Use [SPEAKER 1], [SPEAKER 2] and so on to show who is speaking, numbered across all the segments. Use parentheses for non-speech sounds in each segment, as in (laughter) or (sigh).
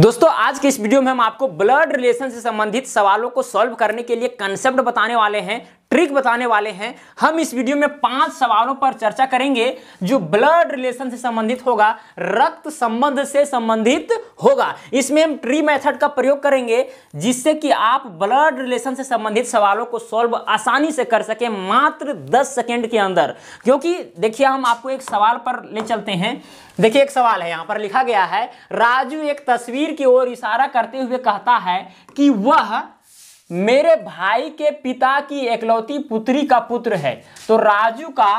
[SPEAKER 1] दोस्तों आज के इस वीडियो में हम आपको ब्लड रिलेशन से संबंधित सवालों को सॉल्व करने के लिए कंसेप्ट बताने वाले हैं ट्रिक बताने वाले हैं हम इस वीडियो में पांच सवालों पर चर्चा करेंगे जो ब्लड रिलेशन से संबंधित होगा रक्त संबंध से संबंधित होगा इसमें हम ट्री मेथड का प्रयोग करेंगे जिससे कि आप ब्लड रिलेशन से संबंधित सवालों को सॉल्व आसानी से कर सके मात्र 10 सेकेंड के अंदर क्योंकि देखिए हम आपको एक सवाल पर ले चलते हैं देखिए एक सवाल है यहाँ पर लिखा गया है राजू एक तस्वीर की ओर इशारा करते हुए कहता है कि वह मेरे भाई के पिता की एकलौती पुत्री का पुत्र है तो राजू का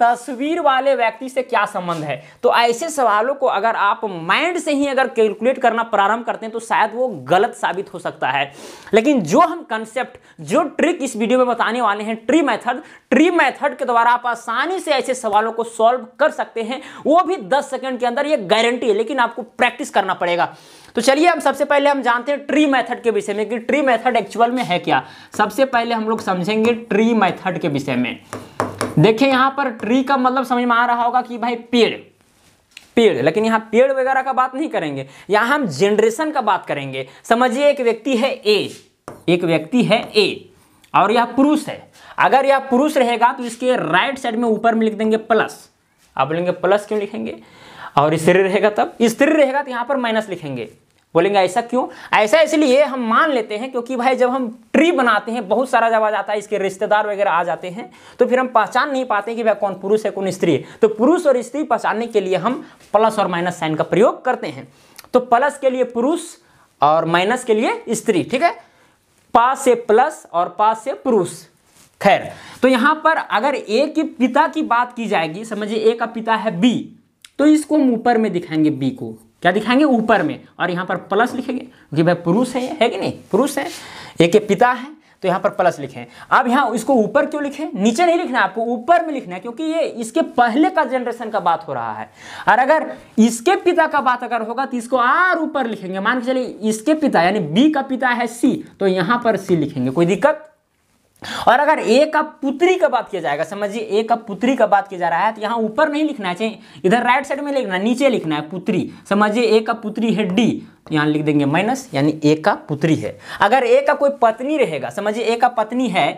[SPEAKER 1] तस्वीर वाले व्यक्ति से क्या संबंध है तो ऐसे सवालों को अगर आप माइंड से ही अगर कैलकुलेट करना प्रारंभ करते हैं तो शायद वो गलत साबित हो सकता है लेकिन जो हम कंसेप्ट जो ट्रिक इस वीडियो में बताने वाले हैं ट्री मेथड ट्री मेथड के द्वारा आप आसानी से ऐसे सवालों को सॉल्व कर सकते हैं वो भी दस सेकेंड के अंदर ये गारंटी है लेकिन आपको प्रैक्टिस करना पड़ेगा तो चलिए हम सबसे पहले हम जानते हैं ट्री मैथड के विषय में कि ट्री मैथड एक्चुअल में है क्या सबसे पहले हम लोग समझेंगे ट्री मैथड के विषय में देखिए यहां पर ट्री का मतलब समझ में आ रहा होगा कि भाई पेड़ पेड़ लेकिन यहाँ पेड़ वगैरह का बात नहीं करेंगे यहां हम जनरेशन का बात करेंगे समझिए एक व्यक्ति है ए एक व्यक्ति है ए और यह पुरुष है अगर यह पुरुष रहेगा तो इसके राइट साइड में ऊपर में लिख देंगे प्लस आप बोलेंगे प्लस क्यों लिखेंगे और स्त्री रहेगा तब स्त्री रहेगा तो यहां पर माइनस लिखेंगे बोलेंगे ऐसा क्यों ऐसा इसलिए हम मान लेते हैं क्योंकि भाई जब हम ट्री बनाते हैं बहुत सारा जब आ जाता है इसके रिश्तेदार वगैरह आ जाते हैं तो फिर हम पहचान नहीं पाते कि भाई कौन पुरुष है कौन स्त्री है तो पुरुष और स्त्री पहचानने के लिए हम प्लस और माइनस साइन का प्रयोग करते हैं तो प्लस के लिए पुरुष और माइनस के लिए स्त्री ठीक है पा से प्लस और पा से पुरुष खैर तो यहां पर अगर ए के पिता की बात की जाएगी समझिए ए का पिता है बी तो इसको हम ऊपर में दिखाएंगे बी को क्या दिखाएंगे ऊपर में और यहाँ पर प्लस लिखेंगे क्योंकि भाई पुरुष है है कि नहीं पुरुष है एक पिता है तो यहाँ पर प्लस लिखें अब यहाँ इसको ऊपर क्यों लिखें नीचे नहीं लिखना है आपको ऊपर में लिखना है क्योंकि ये इसके पहले का जनरेशन का बात हो रहा है और अगर इसके पिता का बात अगर होगा तो इसको और ऊपर लिखेंगे मान के चलिए इसके पिता यानी बी का पिता है सी तो यहाँ पर सी लिखेंगे कोई दिक्कत और अगर ए का पुत्री का बात किया जाएगा समझिए ए का पुत्री का बात किया जा रहा है तो यहाँ ऊपर नहीं लिखना चाहिए इधर राइट साइड में लिखना नीचे लिखना है पुत्री समझिए ए का पुत्री है डी तो यहाँ लिख देंगे माइनस यानी ए का पुत्री है अगर ए का कोई पत्नी रहेगा समझिए ए का पत्नी है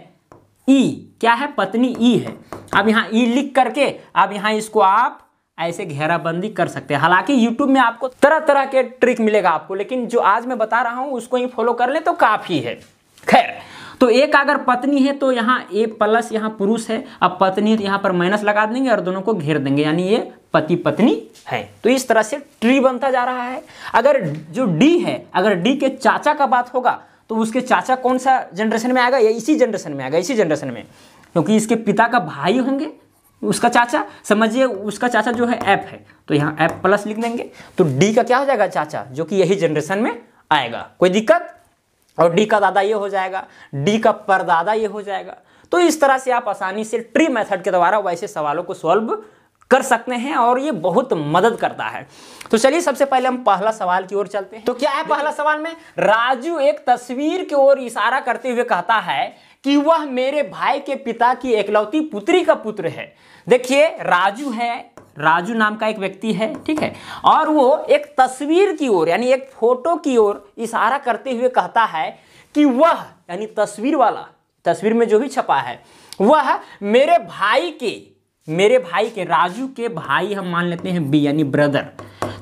[SPEAKER 1] ई क्या है पत्नी ई है अब यहाँ ई लिख करके अब यहाँ इसको आप ऐसे घेराबंदी कर सकते हैं हालांकि YouTube में आपको तरह तरह के ट्रिक मिलेगा आपको लेकिन जो आज मैं बता रहा हूँ उसको ही फॉलो कर ले तो काफ़ी है खैर तो एक अगर पत्नी है तो यहाँ ए प्लस यहाँ पुरुष है अब पत्नी है तो यहाँ पर माइनस लगा देंगे और दोनों को घेर देंगे यानी ये पति पत्नी है तो इस तरह से ट्री बनता जा रहा है अगर जो डी है अगर डी के चाचा का बात होगा तो उसके चाचा कौन सा जनरेशन में आएगा या इसी जनरेशन में आएगा इसी जनरेशन में क्योंकि इसके पिता का भाई होंगे उसका चाचा समझिए उसका चाचा जो है एफ है तो यहाँ एफ प्लस लिख देंगे तो डी का क्या हो जाएगा चाचा जो कि यही जनरेशन में आएगा कोई दिक्कत और डी का दादा ये हो जाएगा डी का परदादा ये हो जाएगा तो इस तरह से आप आसानी से ट्री मेथड के द्वारा वैसे सवालों को सॉल्व कर सकते हैं और ये बहुत मदद करता है तो चलिए सबसे पहले हम पहला सवाल की ओर चलते हैं तो क्या है पहला सवाल में राजू एक तस्वीर की ओर इशारा करते हुए कहता है कि वह मेरे भाई के पिता की एकलौती पुत्री का पुत्र है देखिए राजू है राजू नाम का एक व्यक्ति है ठीक है और वो एक तस्वीर की ओर यानी एक फोटो की ओर इशारा करते हुए कहता है कि वह यानी तस्वीर वाला तस्वीर में जो भी छपा है वह मेरे भाई के मेरे भाई के राजू के भाई हम मान लेते हैं बी यानी ब्रदर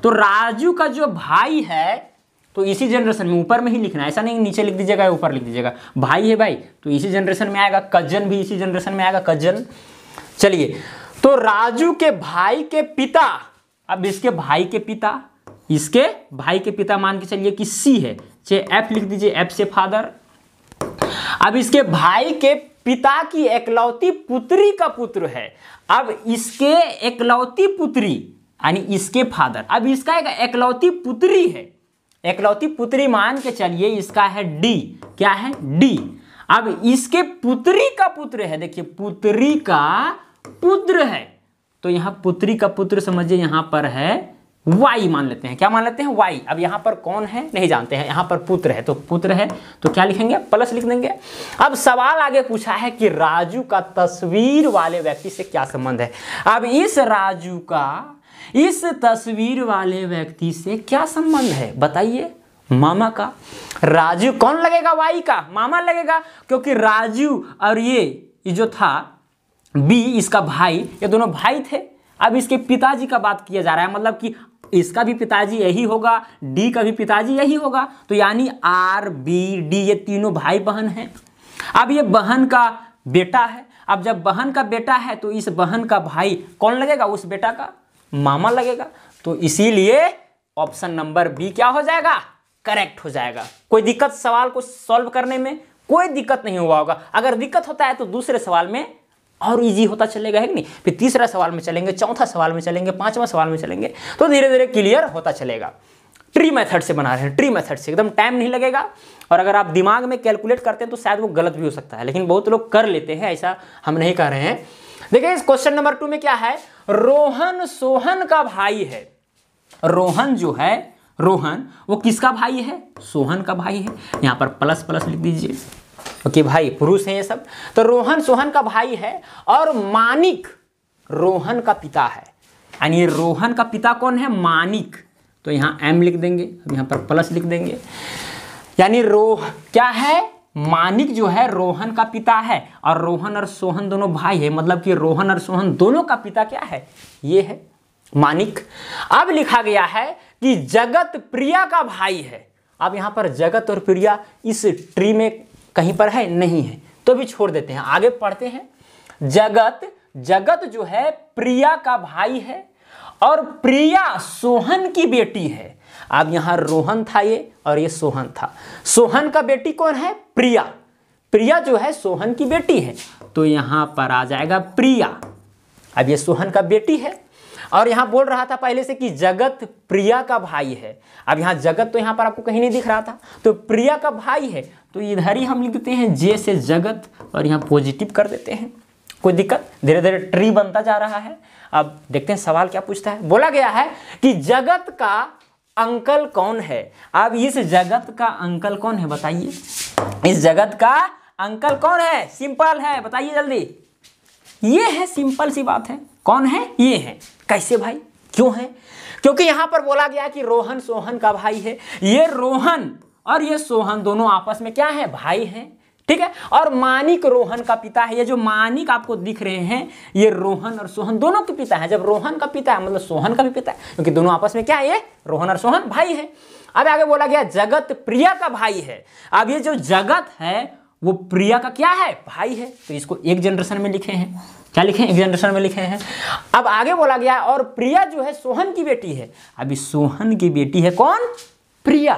[SPEAKER 1] तो राजू का जो भाई है तो इसी जनरेशन में ऊपर में ही लिखना है ऐसा नहीं नीचे लिख दीजिएगा ऊपर लिख दीजिएगा भाई है भाई तो इसी जनरेशन में आएगा कजन भी इसी जनरेशन में आएगा कजन चलिए तो राजू के भाई के पिता अब इसके भाई के पिता इसके भाई के पिता मान के चलिए कि सी है चे एफ लिख दीजिए एफ से फादर अब इसके भाई के पिता की एकलौती पुत्री का पुत्र है अब इसके एकलौती पुत्री यानी इसके फादर अब इसका एक एकलौती पुत्री है एकलौती पुत्री मान के चलिए इसका है डी क्या है डी अब इसके पुत्री का पुत्र है देखिए पुत्री का पुत्र है तो यहां पुत्री का पुत्र समझिए यहां पर है वाई मान लेते हैं क्या मान लेते हैं वाई अब यहां पर कौन है नहीं जानते हैं यहां पर पुत्र है तो पुत्र है तो क्या लिखेंगे प्लस लिख देंगे अब सवाल आगे पूछा है कि राजू का तस्वीर वाले व्यक्ति से क्या संबंध है अब इस राजू का इस तस्वीर वाले व्यक्ति से क्या संबंध है बताइए मामा का राजू कौन लगेगा वाई का मामा लगेगा क्योंकि राजू और ये जो था बी इसका भाई ये दोनों भाई थे अब इसके पिताजी का बात किया जा रहा है मतलब कि इसका भी पिताजी यही होगा डी का भी पिताजी यही होगा तो यानी आर बी डी ये तीनों भाई बहन हैं अब ये बहन का बेटा है अब जब बहन का बेटा है तो इस बहन का भाई कौन लगेगा उस बेटा का
[SPEAKER 2] मामा लगेगा
[SPEAKER 1] तो इसीलिए ऑप्शन नंबर बी क्या हो जाएगा करेक्ट हो जाएगा कोई दिक्कत सवाल को सॉल्व करने में कोई दिक्कत नहीं हुआ होगा अगर दिक्कत होता है तो दूसरे सवाल में और इजी होता चलेगा है कि नहीं फिर तीसरा सवाल में चलेंगे चौथा सवाल में चलेंगे पांचवा सवाल में चलेंगे तो धीरे धीरे क्लियर होता चलेगा ट्री मेथड से बना रहे हैं ट्री मेथड से एकदम टाइम नहीं लगेगा और अगर आप दिमाग में कैलकुलेट करते हैं तो शायद वो गलत भी हो सकता है लेकिन बहुत लोग कर लेते हैं ऐसा हम नहीं कर रहे हैं देखिए इस क्वेश्चन नंबर टू में क्या है रोहन सोहन का भाई है रोहन जो है रोहन वो किसका भाई है सोहन का भाई है यहां पर प्लस प्लस लिख दीजिए कि भाई पुरुष हैं ये सब तो रोहन सोहन का भाई है और मानिक रोहन का पिता है यानी रोहन का पिता कौन है मानिक तो यहाँ एम लिख देंगे यहां पर प्लस लिख देंगे यानी रोह क्या है मानिक जो है रोहन का पिता है और रोहन और सोहन दोनों भाई है मतलब कि रोहन और सोहन दोनों का पिता क्या है ये है मानिक अब लिखा गया है कि जगत प्रिया का भाई है अब यहाँ पर जगत और प्रिया इस ट्री में कहीं पर है नहीं है तो भी छोड़ देते हैं आगे पढ़ते हैं जगत जगत जो है प्रिया का भाई है और प्रिया सोहन की बेटी है अब यहां रोहन था ये और ये सोहन था सोहन का बेटी कौन है प्रिया प्रिया जो है सोहन की बेटी है तो यहां पर आ जाएगा प्रिया अब ये सोहन का बेटी है और यहां बोल रहा था पहले से कि जगत प्रिया का भाई है अब यहां जगत तो यहां पर आपको कहीं नहीं दिख रहा था तो प्रिया का भाई है तो इधर ही हम लिख देते हैं जे से जगत और यहाँ पॉजिटिव कर देते हैं कोई दिक्कत धीरे धीरे ट्री बनता जा रहा है अब देखते हैं सवाल क्या पूछता है बोला गया है कि जगत का अंकल कौन है अब इस जगत का अंकल कौन है बताइए इस जगत का अंकल कौन है सिंपल है बताइए जल्दी ये है सिंपल सी बात है कौन है ये है कैसे भाई क्यों है क्योंकि यहाँ पर बोला गया कि रोहन सोहन का भाई है ये रोहन और ये सोहन दोनों आपस में क्या है भाई हैं ठीक है और मानिक रोहन का पिता है ये जो मानिक आपको दिख रहे हैं ये रोहन और सोहन दोनों के पिता है जब रोहन का पिता है मतलब सोहन का भी पिता है क्योंकि दोनों आपस में क्या है ये रोहन और सोहन भाई है अब आगे बोला गया जगत प्रिया का भाई है अब ये जो जगत है वो प्रिया का क्या है भाई है तो इसको एक जनरेशन में लिखे हैं क्या लिखे हैं एग्जामिनेशन में लिखे हैं अब आगे बोला गया और प्रिया जो है सोहन की बेटी है अभी सोहन की बेटी है कौन प्रिया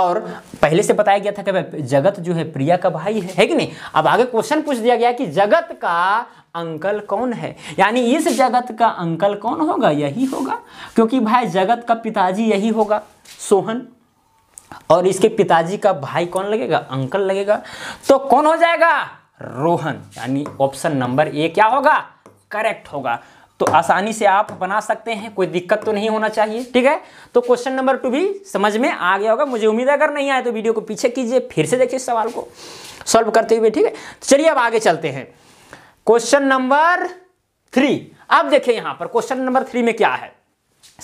[SPEAKER 1] और पहले से बताया गया था कि जगत जो है प्रिया का भाई है है कि नहीं अब आगे क्वेश्चन पूछ दिया गया कि जगत का अंकल कौन है यानी इस जगत का अंकल कौन होगा यही होगा क्योंकि भाई जगत का पिताजी यही होगा सोहन और इसके पिताजी का भाई कौन लगेगा अंकल लगेगा तो कौन हो जाएगा रोहन यानी ऑप्शन नंबर ए क्या होगा करेक्ट होगा तो आसानी से आप बना सकते हैं कोई दिक्कत तो नहीं होना चाहिए ठीक है तो क्वेश्चन नंबर टू भी समझ में आ गया होगा मुझे उम्मीद है अगर नहीं आए तो वीडियो को पीछे कीजिए फिर से देखिए इस सवाल को सॉल्व करते हुए ठीक है तो चलिए अब आगे चलते हैं क्वेश्चन नंबर थ्री अब देखिए यहां पर क्वेश्चन नंबर थ्री में क्या है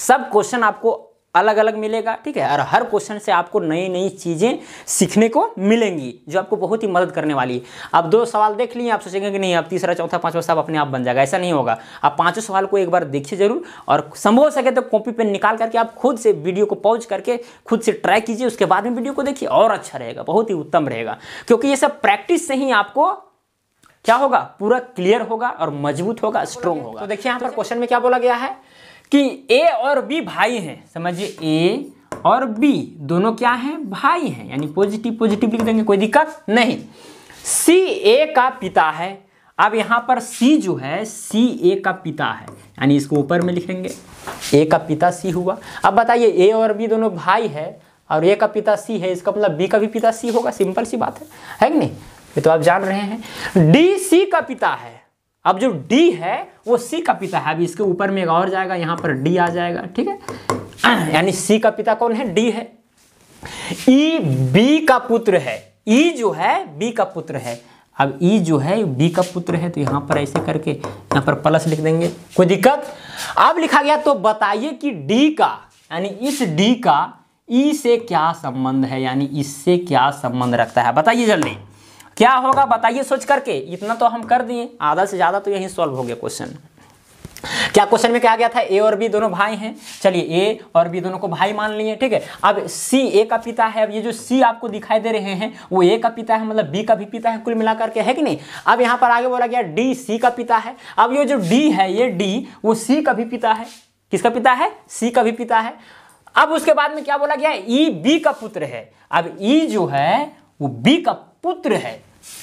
[SPEAKER 1] सब क्वेश्चन आपको अलग अलग मिलेगा ठीक है और हर क्वेश्चन से आपको नई नई चीज़ें सीखने को मिलेंगी जो आपको बहुत ही मदद करने वाली है आप दो सवाल देख लिए आप सोचेंगे कि नहीं अब तीसरा चौथा पांचवा सब अपने आप बन जाएगा ऐसा नहीं होगा आप पांचों सवाल को एक बार देखिए जरूर और संभव हो सके तो कॉपी पेन निकाल करके आप खुद से वीडियो को पॉज करके खुद से ट्राई कीजिए उसके बाद में वीडियो को देखिए और अच्छा रहेगा बहुत ही उत्तम रहेगा क्योंकि ये सब प्रैक्टिस से ही आपको क्या होगा पूरा क्लियर होगा और मजबूत होगा स्ट्रॉन्ग तो होगा तो देखिए यहाँ पर क्वेश्चन तो में क्या बोला गया है कि ए और बी भाई हैं समझिए ए और बी दोनों क्या हैं भाई हैं यानी पॉजिटिव पॉजिटिव लिख देंगे कोई दिक्कत नहीं सी ए का पिता है अब यहाँ पर सी जो है सी ए का पिता है यानी इसको ऊपर में लिखेंगे ए का पिता सी हुआ अब बताइए ए और बी दोनों भाई है और ए का पिता सी है इसका मतलब बी का भी पिता सी होगा सिंपल सी बात है है कि नहीं ये तो आप जान रहे हैं डी सी का पिता है अब जो डी है वो सी का पिता है अब इसके ऊपर में एक और जाएगा यहां पर डी आ जाएगा ठीक है (clears throat) यानी सी का पिता कौन है डी है ई e बी का पुत्र है ई e जो है बी का पुत्र है अब ई e जो है बी का पुत्र है तो यहां पर ऐसे करके यहां पर प्लस लिख देंगे कोई दिक्कत अब लिखा गया तो बताइए कि डी का यानी इस डी का ई से क्या संबंध है यानी इससे क्या संबंध रखता है बताइए जल्दी क्या होगा बताइए सोच करके इतना तो हम कर दिए आधा से ज़्यादा तो यही सॉल्व हो गया क्वेश्चन क्या क्वेश्चन में कहा गया था ए और बी दोनों भाई हैं चलिए ए और बी दोनों को भाई मान लिए ठीक है अब सी ए का पिता है अब ये जो सी आपको दिखाई दे रहे हैं वो ए का पिता है मतलब बी का भी पिता है कुल मिलाकर के है कि नहीं अब यहाँ पर आगे बोला गया डी सी का पिता है अब ये जो डी है ये डी वो सी का भी पिता है किसका पिता है सी का भी पिता है अब उसके बाद में क्या बोला गया ई e बी का पुत्र है अब ई e जो है वो बी का पुत्र है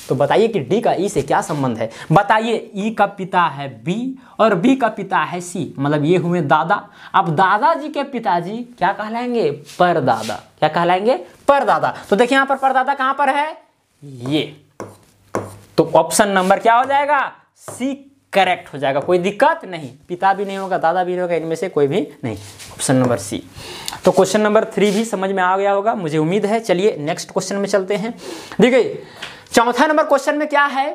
[SPEAKER 1] तो बताइए कि डी का ई e से क्या संबंध है बताइए ई e का पिता है बी और बी का पिता है सी मतलब ये हुए दादा अब दादाजी के पिताजी क्या कहलाएंगे परदादा क्या कहलाएंगे परदादा तो देखिए यहां पर परदादा कहां पर है ये तो ऑप्शन नंबर क्या हो जाएगा सी करेक्ट हो जाएगा कोई दिक्कत नहीं पिता भी नहीं होगा दादा भी नहीं होगा इनमें से कोई भी नहीं ऑप्शन नंबर सी तो क्वेश्चन नंबर थ्री भी समझ में आ गया होगा मुझे उम्मीद है चलिए नेक्स्ट क्वेश्चन में चलते हैं देखिए चौथा नंबर क्वेश्चन में क्या है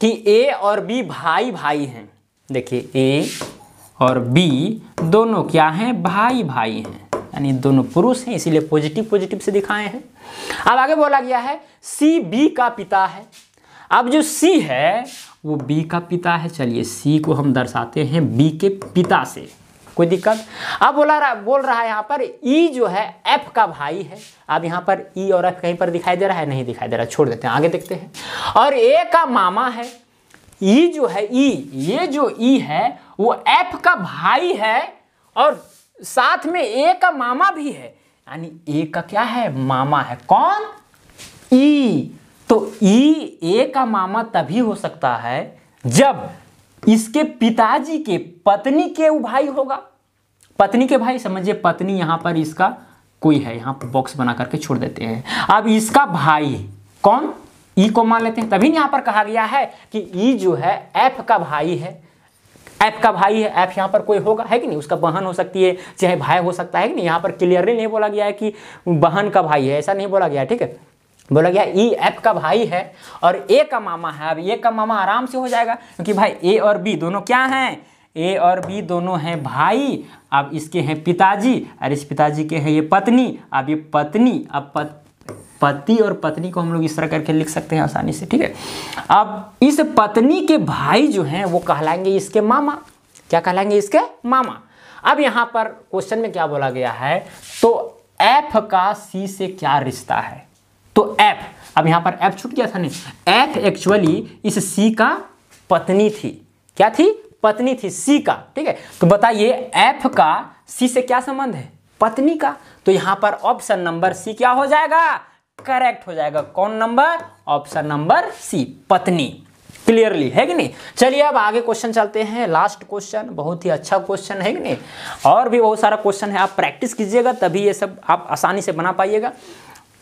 [SPEAKER 1] कि ए और बी भाई भाई हैं देखिए ए और बी दोनों क्या हैं भाई भाई हैं यानी दोनों पुरुष हैं इसीलिए पॉजिटिव पॉजिटिव से दिखाए हैं अब आगे बोला गया है सी बी का पिता है अब जो सी है वो बी का पिता है चलिए सी को हम दर्शाते हैं बी के पिता से कोई दिक्कत अब बोला रहा बोल रहा है यहाँ पर ई जो है एफ का भाई है अब यहाँ पर ई e और एफ कहीं पर दिखाई दे रहा है नहीं दिखाई दे रहा छोड़ देते हैं आगे देखते हैं और ए का मामा है ई e जो है ई e, ये जो ई है वो एफ का भाई है और साथ में ए का मामा भी है यानी ए का क्या है मामा है कौन ई तो ई ए का मामा तभी हो सकता है जब इसके पिताजी के पत्नी के वो भाई होगा पत्नी के भाई समझिए पत्नी यहां पर इसका कोई है यहाँ पर बॉक्स बना करके छोड़ देते हैं अब इसका भाई कौन ई को मान लेते हैं तभी यहाँ पर कहा गया है कि ई e जो है एफ का भाई है एफ का भाई है एफ यहाँ पर कोई होगा है कि नहीं उसका बहन हो सकती है चाहे भाई हो सकता है कि नहीं यहां पर क्लियरली नहीं बोला गया है कि बहन का भाई है ऐसा नहीं बोला गया ठीक है बोला गया ई एफ का भाई है और ए का मामा है अब ए का मामा आराम से हो जाएगा क्योंकि भाई ए और बी दोनों क्या हैं ए और बी दोनों हैं भाई अब इसके हैं पिताजी और इस पिताजी के हैं ये पत्नी अब ये पत्नी अब पत, पति और पत्नी को हम लोग इस तरह करके लिख सकते हैं आसानी से ठीक है अब इस पत्नी के भाई जो हैं वो कहलाएंगे इसके मामा क्या कहलाएंगे इसके मामा अब यहाँ पर क्वेश्चन में क्या बोला गया है तो एफ का सी से क्या रिश्ता है तो एफ अब यहाँ पर एफ छूट गया था नहीं एफ एक्चुअली इस सी का पत्नी थी क्या थी पत्नी थी सी का ठीक है तो बताइए एफ का सी से क्या संबंध है पत्नी का तो यहां पर ऑप्शन नंबर सी क्या हो जाएगा करेक्ट हो जाएगा कौन नंबर ऑप्शन नंबर सी पत्नी क्लियरली है कि नहीं चलिए अब आगे क्वेश्चन चलते हैं लास्ट क्वेश्चन बहुत ही अच्छा क्वेश्चन है कि नहीं और भी बहुत सारा क्वेश्चन है आप प्रैक्टिस कीजिएगा तभी ये सब आप आसानी से बना पाइएगा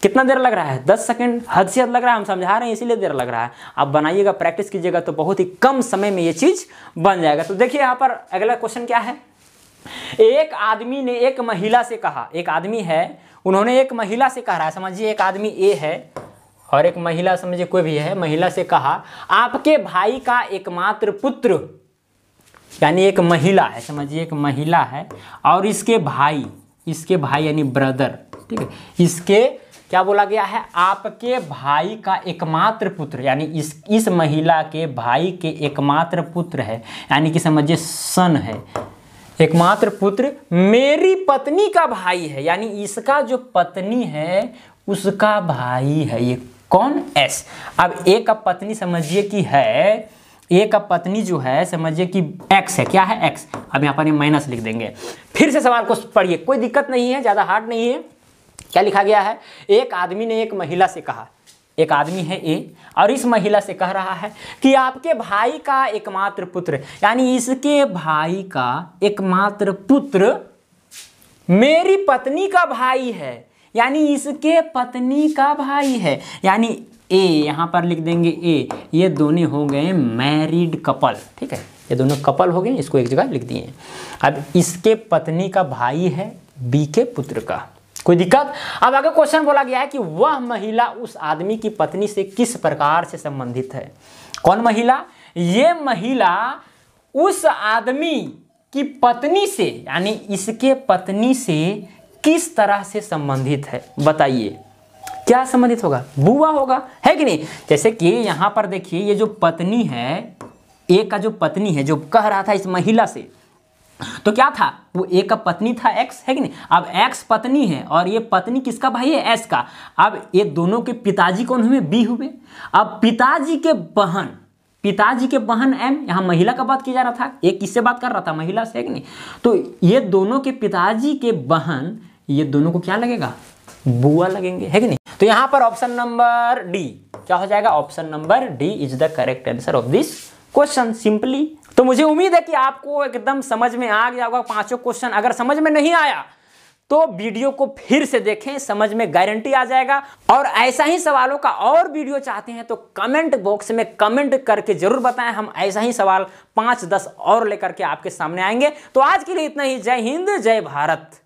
[SPEAKER 1] कितना देर लग रहा है दस सेकेंड हद से हद लग रहा है हम समझा रहे हैं इसीलिए देर लग रहा है आप बनाइएगा प्रैक्टिस कीजिएगा तो बहुत ही कम समय में ये चीज़ बन जाएगा तो देखिए यहाँ पर अगला क्वेश्चन क्या है एक आदमी ने एक महिला से कहा एक आदमी है उन्होंने एक महिला से कह रहा है समझिए एक आदमी ए है और एक महिला समझिए कोई भी है महिला से कहा आपके भाई का एकमात्र पुत्र यानी एक महिला है समझिए एक महिला है और इसके भाई इसके भाई यानी ब्रदर ठीक है इसके क्या बोला गया है आपके भाई का एकमात्र पुत्र यानी इस इस महिला के भाई के एकमात्र पुत्र है यानी कि समझिए सन है एकमात्र पुत्र मेरी पत्नी का भाई है यानी इसका जो पत्नी है उसका भाई है ये कौन एस अब ए का पत्नी समझिए कि है ए का पत्नी जो है समझिए कि एक्स है क्या है एक्स अब यहाँ पर माइनस लिख देंगे फिर से सवाल को पढ़िए कोई दिक्कत नहीं है ज़्यादा हार्ड नहीं है क्या लिखा गया है एक आदमी ने एक महिला से कहा एक आदमी है ए और इस महिला से कह रहा है कि आपके भाई का एकमात्र पुत्र यानी इसके भाई का एकमात्र पुत्र मेरी पत्नी का भाई है यानी इसके पत्नी का भाई है यानी ए यहां पर लिख देंगे ए ये दोनों हो गए मैरिड कपल ठीक है ये दोनों कपल हो गए इसको एक जगह लिख दिए अब इसके पत्नी का भाई है बी के पुत्र का कोई दिक्कत अब आगे क्वेश्चन बोला गया है कि वह महिला उस आदमी की पत्नी से किस प्रकार से संबंधित है कौन महिला ये महिला उस आदमी की पत्नी से यानी इसके पत्नी से किस तरह से संबंधित है बताइए क्या संबंधित होगा बुआ होगा है कि नहीं जैसे कि यहाँ पर देखिए ये जो पत्नी है एक का जो पत्नी है जो कह रहा था इस महिला से तो क्या था वो ए का पत्नी था एक्स है कि नहीं अब एक्स पत्नी है और ये पत्नी किसका भाई है एस का अब ये दोनों के पिताजी कौन हुए बी हुए अब पिताजी के बहन पिताजी के बहन एम यहाँ महिला का बात किया जा रहा था एक किससे बात कर रहा था महिला से है कि नहीं तो ये दोनों के पिताजी के बहन ये दोनों को क्या लगेगा बुआ लगेंगे है कि नहीं तो यहाँ पर ऑप्शन नंबर डी क्या हो जाएगा option number D is the correct answer of this question simply तो मुझे उम्मीद है कि आपको एकदम समझ में आ गया होगा पांचों क्वेश्चन अगर समझ में नहीं आया तो वीडियो को फिर से देखें समझ में गारंटी आ जाएगा और ऐसा ही सवालों का और वीडियो चाहते हैं तो कमेंट बॉक्स में कमेंट करके जरूर बताएं हम ऐसा ही सवाल पांच दस और लेकर के आपके सामने आएंगे तो आज के लिए इतना ही जय हिंद जय भारत